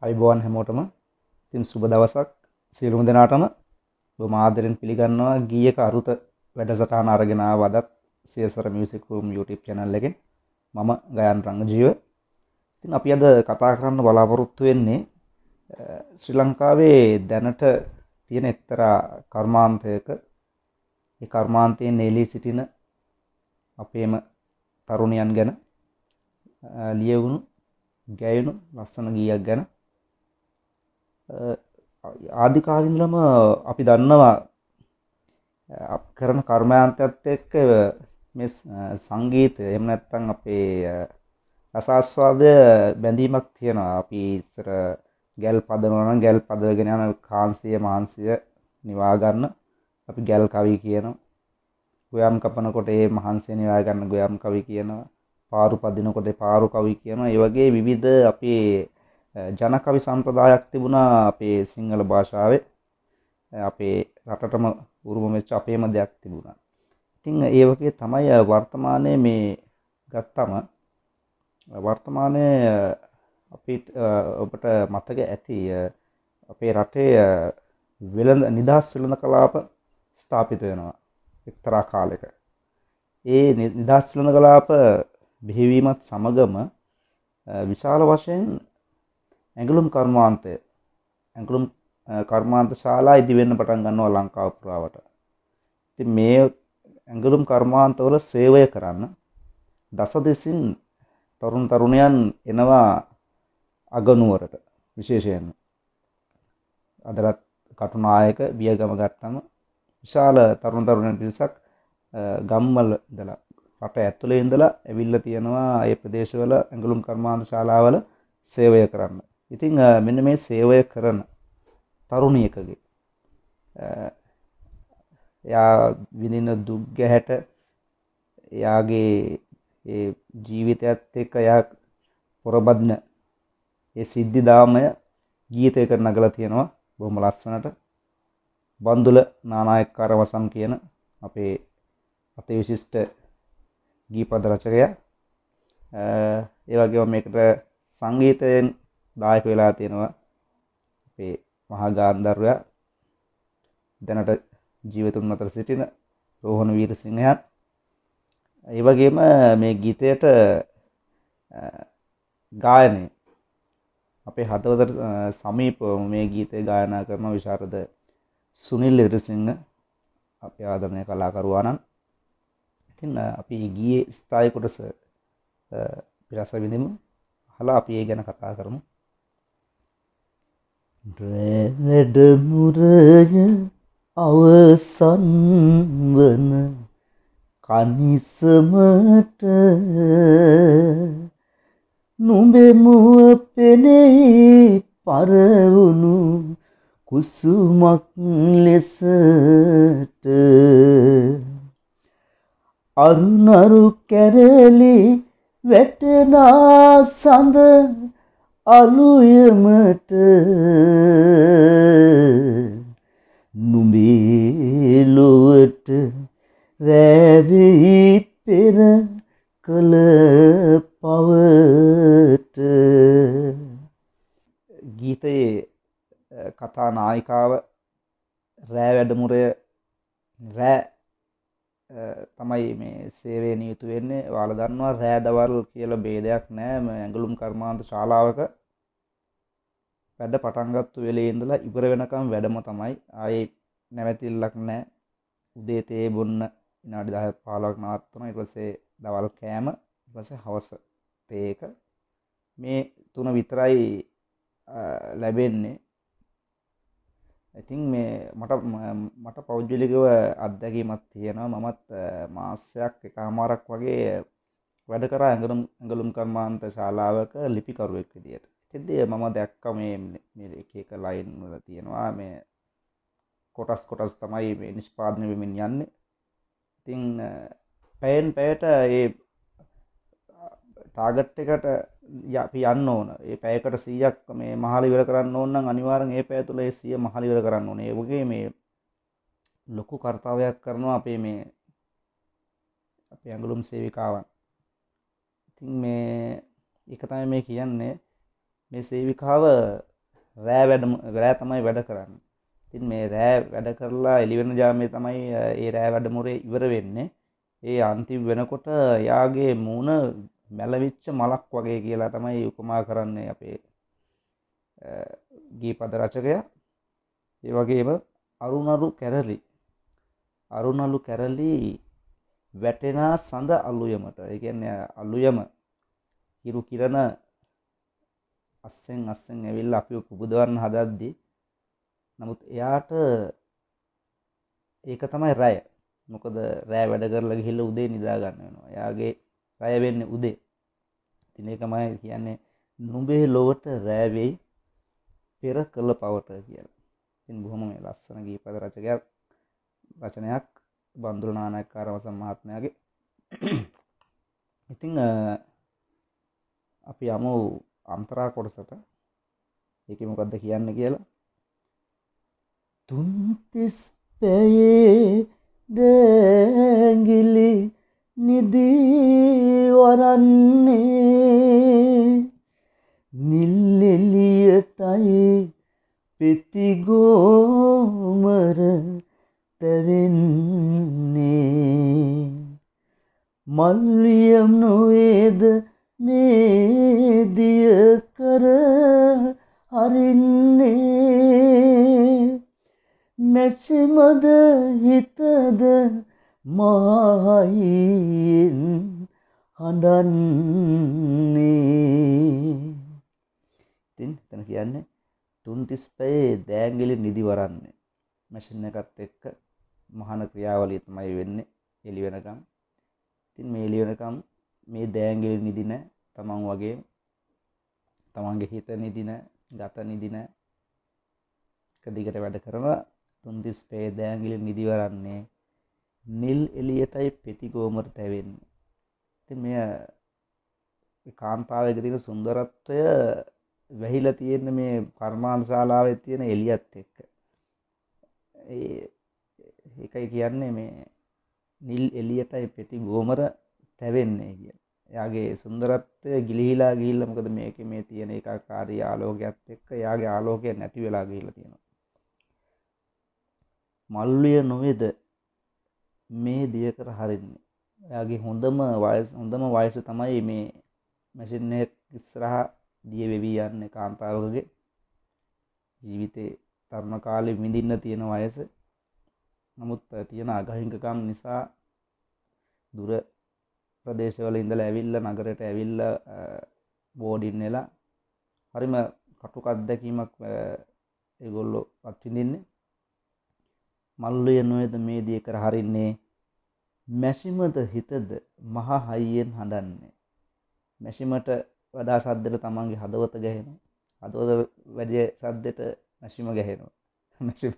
අයිබෝන් හැමෝටම තින් සුබ දවසක් සියලුම දෙනාටම බමාදරෙන් පිළිගන්නවා ගියක අරුත වැඩසටාන අරගෙන වදත් සියසර මියසිකරම් YouTube චැනල් එකෙන් මම ගයන් රංගජීව ඉතින් අපි අද කතා කරන්න බලාපොරොත්තු වෙන්නේ ශ්‍රී ලංකාවේ දැනට තියෙන එක්තරා කර්මාන්තයක ඒ කර්මාන්තයෙන් එළී සිටින අපේම තරුණයන් ගැන ලියවුණු ගැයුණු ලස්සන ගීයක් ගැන ආධිකාරින්දලම අපි දන්නවා කරන කර්මයන්තයත් එක්ක මේ සංගීත එහෙම නැත්නම් අපේ රසාස්වාදය බැඳීමක් තියෙනවා අපි ඉස්සර ගැල් පදනවා නම් ගැල් පදවගෙන යන කාන්සිය මාංශය නිවා ගන්න අපි ගැල් කවි කියනවා ගොයම් කපනකොට ඒ මහන්සිය නිවා ගන්න ගොයම් කවි කියනවා පාරු පදිනකොට පාරු කවි කියනවා ඒ වගේ විවිධ අපේ ජනකවි සම්ප්‍රදායක් තිබුණා අපේ සිංහල භාෂාවේ අපේ රටටම උරුම වෙච්ච අපේම දෙයක් තිබුණා. ඉතින් ඒ වගේ තමයි වර්තමානයේ මේ ගත්තම වර්තමානයේ අපිට ඔබට මතක ඇති අපේ රටේ වෙළඳ නිදහස් වෙළඳ කලාප ස්ථාපිත වෙනවා එක්තරා කාලෙක. ඒ නිදහස් වෙළඳ කලාප බිහිවීමත් සමගම විශාල වශයෙන් ඇඟලුම් කර්මාන්තය ඇඟලුම් කර්මාන්ත ශාලා ඉදිවෙන්න පටන් ගන්නවා ලංකාව පුරාවට. ඉතින් මේ ඇඟලුම් කර්මාන්තවල සේවය කරන්න දසදෙසින් තරුණ තරුණයන් එනවා අගනුවරට විශේෂයෙන්ම. අදරත් කටුනායක බියගම ගත්තම විශාල තරුණ තරුණයන් පිරිසක් ගම්මල ඉඳලා රට ඇතුලේ ඉඳලා ඇවිල්ලා තියෙනවා ඒ ප්‍රදේශවල ඇඟලුම් කර්මාන්ත ශාලාවල සේවය කරන්න. ඉතිං මෙන්න මේ සේවය කරන තරුණියකගේ එයා විඳින්න දුක්ගැහැට එයාගේ ජීවිතයත් එක්ක එයා පොරබදන ඒ සිද්ධි දාමය ගීතය කර නගලා තියෙනවා බොහොම ලස්සනට බන්දුල නානායක්කාර වසම් කියන අපේ අති විශිෂ්ට ගීපද රචකයා ඒ වගේම මේකට සංගීතයෙන් දායක වෙලා තියෙනවා අපේ මහා ගාන්ධර්වයා දැනට ජීවතුන් අතර සිටින රෝහණ වීරසිංහයත් ඒ වගේම මේ ගීතයට ගායනය අපේ හතවතර සමීපව මේ ගීතය ගායනා කරන විශාරද සුනිල් ඉරසිංහ අපේ ආදරණීය කලාකරුවාණන් ඉතින් අපි ගියේ ස්ථායි කොටස පිරස විඳිමු අහලා අපි ඒ ගැන කතා කරමු රැනඩමුරය අවසන් වන කනිසමට නුඹෙමුව පෙනෙයි පරවුණු කුසුමක් ලෙසට අරුණරු කැරලි වැටනා සඳ අලුයමට නුඹේ ලොවට රැවී පෙර කළ පවට ගීතයේ කතා නායිකාව රෑ වැඩමුරය රෑ තමයි මේ සේවය නියුතු වෙන්නේ වාල දන්නවා රෑදවල් කියල බේදයක් නෑම ඇඟලුම් කර්මාන්ත ශාලාවක වැඩ පටන්ගත්තු වෙලේ ඉඳලා ඉවර වෙනකම් වැඩම තමයි ආයේ නැවැතිල්ලක් නෑ උදේ තේ බොන්න ඉනාඩි දහ පාලක් නවත්වන ඉවසේ දවල් කෑම ඉවස හවස තේක මේ තුන විතරයි ලැබෙන්නේ ඉතින් මේ මට මට පෞද්ගලිකව අත්දැකීමක් තියෙනවා මමත් මාසයක් එක හමාරක් වගේ වැඩ කරා ඇඟලුම් ඇඟලුම් කර්මාන්ත ශාලාවක ලිපිකරුවෙක් විදියට එතිදේ මම දැක්ක මේ එක එක ලයින් වල තියෙනවා මේ කොටස් කොටස් තමයි මේ නිෂ්පාදනය වෙමින් යන්නේ ඉතින් පැයෙන් පැයට ඒ ටාගට් එකට අපි යන්න ඕන ඒ පැයකට සීයක් මේ මහලිවර කරන්න ඕන්න අනිවාරෙන් ඒ පැය තුළ ඒ සිය මහලිවර කරන්න ඕනේ ඒවගේ මේ ලොකු කර්තාවයක් කරනවා අපේ මේ අපේ ඇඟලුම් සේවිකාවන් ඉතින් මේ එකතම මේ කියන්නේ මේ සේවිකාව රෑ වැඩ රෑ තමයි වැඩ කරන්න ඉතින් මේ රෑ වැඩ කරලා එලිවෙන ජාමය තමයි ඒ රෑ වැඩමුරේ ඉවර වෙන්නේ ඒ අන්තිම වෙනකොට යාගේ මූුණ මැලවිච්ච මලක් වගේ කියලා තමයි උපමා කරන්නේ අපේ ගී පද රචකය ඒ වගේම අරුණරු කැරලි අරුණලු කැරලි වැටෙනා සඳ අල්ලුයමට ඒගැන්නේ අල්ලුයම හිරු කිරණ අස්සෙන් අස්සෙන් ඇවිල් අපි පුබුදවන්න හදද්දි නමුත් එයාට ඒක තමයි රැය මොකද රෑ වැඩ කරලා ගිහිල්ල උදේ නිදාගන්න වෙනවා යාගේ රය වෙන්නේ උදේ ඉතින් ඒකමයි කියන්නේ නුඹේ ලොවට රෑ වෙයි පෙර කළ පවට කියලා. ඉතින් බොහොම මේ ලස්සන ගීපද රචකයක් රචනයක් බන්දුල නානායක්කාරවසම් මහත්මයාගේ. ඉතින් අපි යමු අන්තරා කොටසට. ඒකේ මොකද්ද කියන්නේ කියලා. තුන්තිස් පැයේ දෑගිලි නිදී වරන්නේ නිල්ලෙලියටයි පෙතිගෝමර තැවෙන්නේ මල්ලියම් නොවේද මේ දිය කර හරින්නේ මැසිමද හිතද මායින් හඬන්නේ ඉතින් එතන කියන්නේ තුන්තිස්පයේ දෑංගිලි නිදි වරන්නේ මැෂින් එකත් එක්ක මහන ක්‍රියාවලිය තමයි වෙන්නේ එළි වෙනකම් ඉතින් මේ එළි වෙනකම් මේ දෑංගිලි නිදින තමන් වගේ තමන්ගේ හිත නිදින ගත නිදින එක දිගට වැඩ කරන තුන්තිස්පයේ දෑංගිලි නිදි වරන්නේ නිල් එලියටයි පෙතිගෝමර තැවෙන්නේ ති මෙය කාන්තාවක තින සුන්දරත්වය වැහිල තියෙන මේ කර්මාන් ශාලාව තියෙන එලියත් එක්ක එකයි කියන්නේ මේ නිල් එලියටයි පෙති ගෝමර තැවෙන්නේ කිය යාගේ සුන්දරත්වය ගිලිහිලා ගිල්ල මොකද මේක මේ තියෙන එක කාරී ආලෝකයක්ත් එක්ක යාගේ ආලෝකය නැති වෙලා ගිහිල තියෙනවා මල්ලිය නොවේද මේ දිය කර හරින්නේ එයාගේ හොඳම වයස් හොඳම වයස තමයි මේ මැසින් ඉස්සරහා දිය වෙවී යන්නේ කාන්තාවකගේ ජීවිතේ තරුණ කාලේ විඳින්න තියෙන වයස නමුත් තියෙන අගහිංකකම් නිසා දුර ප්‍රදේශවල ඉඳලා ඇවිල්ලා නගරයට ඇවිල්ලා බෝඩින් වෙලා හරිම කටුක අත්දැකීමක් ඒගොල්ලෝ අත්විඳින්නේ මල්ලුය නොයද මේ දිය කර හරින්නේ මැසිමද හිතද මහා හයියෙන් හඬන්නේ මැසිමට වඩා සද්දට තමන්ගේ හදවත ගැහෙනවා හදවත වැඩිය සද්දට මැසිම ගැහෙනවා මැසිම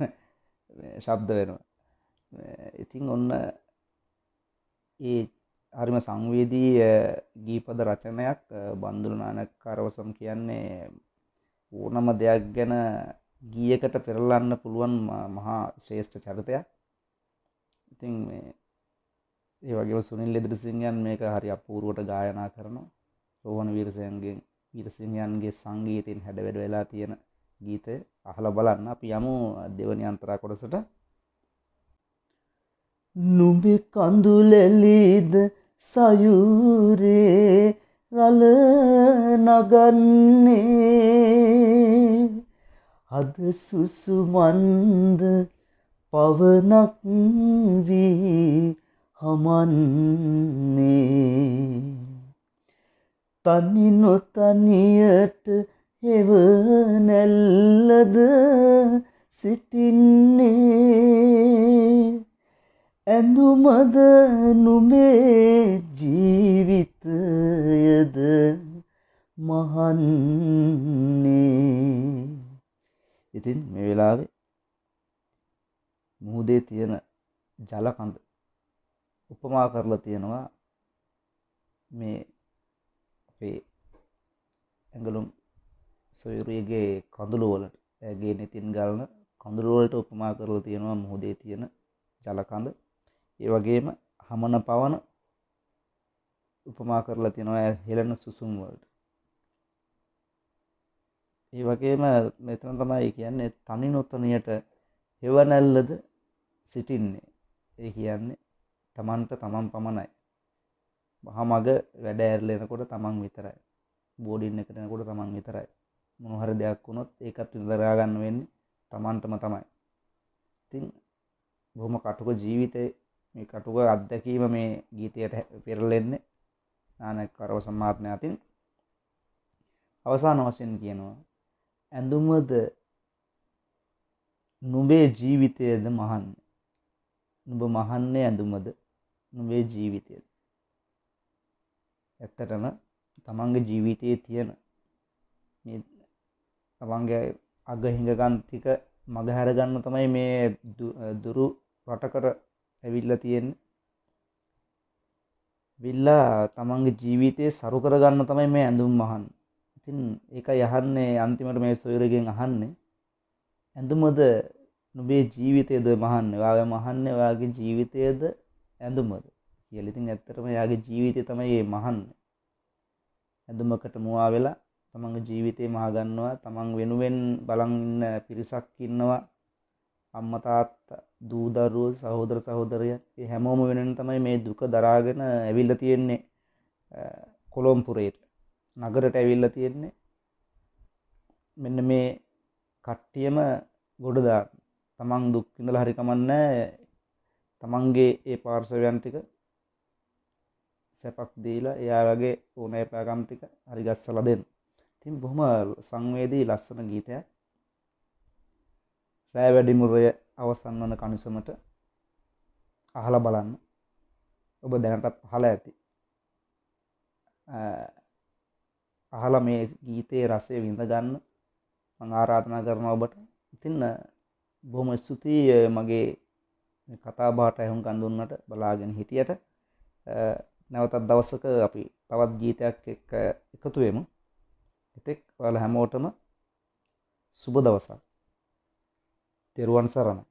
ශබ්ද වෙනවා ඉතින් ඔන්න ඒ හරිම සංවේදී ගීපද රචනයක් බන්දුලනානකාරවසම් කියන්නේ ඕනම දෙයක් ගැන ගියකට පෙරලන්න පුළුවන් මහා ශ්‍රේෂ්ඨ චරිතයක් ඉතින් මේ ඒ වගේ සුනිල් ලෙදරසිංහයන් මේක හරි අපූරුවට ගායනා කරනවා රෝහණ වීරසයන්ගෙන් වීරසිංහයන්ගේ සංගීතයෙන් හැඩවැඩ වෙලා තියෙන ගීතය අහලා බලන්න අපි යමු දෙවනි අන්තරා කොටසට නුඹේ කඳුලෙලිද සයුරේ රළ නගන්නේ අද සුසුමන්ද පවනක් වී හමන්නේ තනි නොතනියට හෙව නැල්ලද සිටින්නේ ඇඳුමද නුමේ ජීවිතයද මහන්නේ ඉතින් මේ වෙලාවේ මුහුදේ තියෙන ජලකඳ උපමා කරලා තියෙනවා මේ අපේ ඇඟලුම් සොයුරියගේ කඳුළු වලට ඇගේ නෙතින් ගලන කඳුළු වලට උපමා කරලා තියෙනවා මුහුදේ තියෙන ජලකඳ ඒ වගේම හමන පවන උපමා කරලා තියෙනවා හෙළන සුසුම් වලට ඒ වගේම මෙතන තමයි කියන්නේ තනි නොතනියට හෙවනැල්ලද සිටින්නේ ඒ කියන්නේ තමන්ට තමන් පමණයි මහමග වැඩ ඇරලෙනකොට තමන් විතරයි බෝඩින් එකටනකොට තමන් විතරයි මොනහර දෙයක් වුණොත් ඒකත් විදරාගන්න වෙන්නේ තමන්ටම තමයි ඉතින් බොහොම කටුක ජීවිතය මේ කටුක අත්දැකීම මේ ගීතයට පෙරලෙන්නේ නානක් කරව සම්මාත්මය අතින් අවසාන වශයෙන් කියනවා ඇඳුමද නුබේ ජීවිතයද මහන්න නුබ මහන්නේ ඇඳුමද නුබේ ජීවිතයද ඇත්තටම තමන්ගේ ජීවිතයේ තියෙන තමන්ගේ අගහිඟගන්තික මගහැරගන්න තමයි මේ දුරු රටකට ඇවිල්ල තියෙන් විල්ලා තමන්ගේ ජීවිතය සරු කරගන්න තමයි මේ ඇඳුම් මහන්න ඉතින් ඒකයි අහන්නේ අන්තිමට මේ සොයුරගෙන් අහන්නේ ඇඳුමද නුබේ ජීවිතයද මහන්න ඔයාගේ මහන්නේ ඔයාගේ ජීවිතයද ඇඳුමද කියලා. ඉතින් ඇත්තටම එයාගේ ජීවිතය තමයි මේ මහන්නේ. ඇඳුමකට මුවා වෙලා තමන්ගේ ජීවිතේ මහ ගන්නවා තමන් වෙනුවෙන් බලන් ඉන්න පිරිසක් ඉන්නවා අම්මා තාත්තා දූ දරුවෝ සහෝදර සහෝදරයන් ඒ හැමෝම වෙනුවෙන් තමයි මේ දුක දරාගෙන ඇවිල්ලා තියෙන්නේ කොළොම්පුරේට නගරට ඇවිල්ලා තියෙන්නේ මෙන්න මේ කට්ටියම ගොඩදා තමන් දුක්කිඳල හරිකමන්න තමන්ගේ ඒ පාර්සවයන්ටික සැපක් දීලා එයා වගේ ඕනෑ පෑගම්ටික හරිගස්සල දෙන්න තින් බොහොම සංවේදී ලස්සන ගීතයක් රෑ වැඩිමුරය අවසන් වන කණුසමට අහල බලන්න ඔබ දැනටත් පහල ඇති අහලා මේ ගීතයේ රසය විඳ ගන්න මං ආරාධනා කරනවා ඔබට. ඉතින් බොහොම ස්තුතියි මගේ කතා බහට ඇහුම් ගන් දුන්නට බලාගෙන හිටියට. නැවතත් දවසක අපි තවත් ගීතයක් එක්ක එකතු වෙමු. ඉතින් ඔයාලා හැමෝටම සුබ දවසක්. තෙරුවන් සරණයි.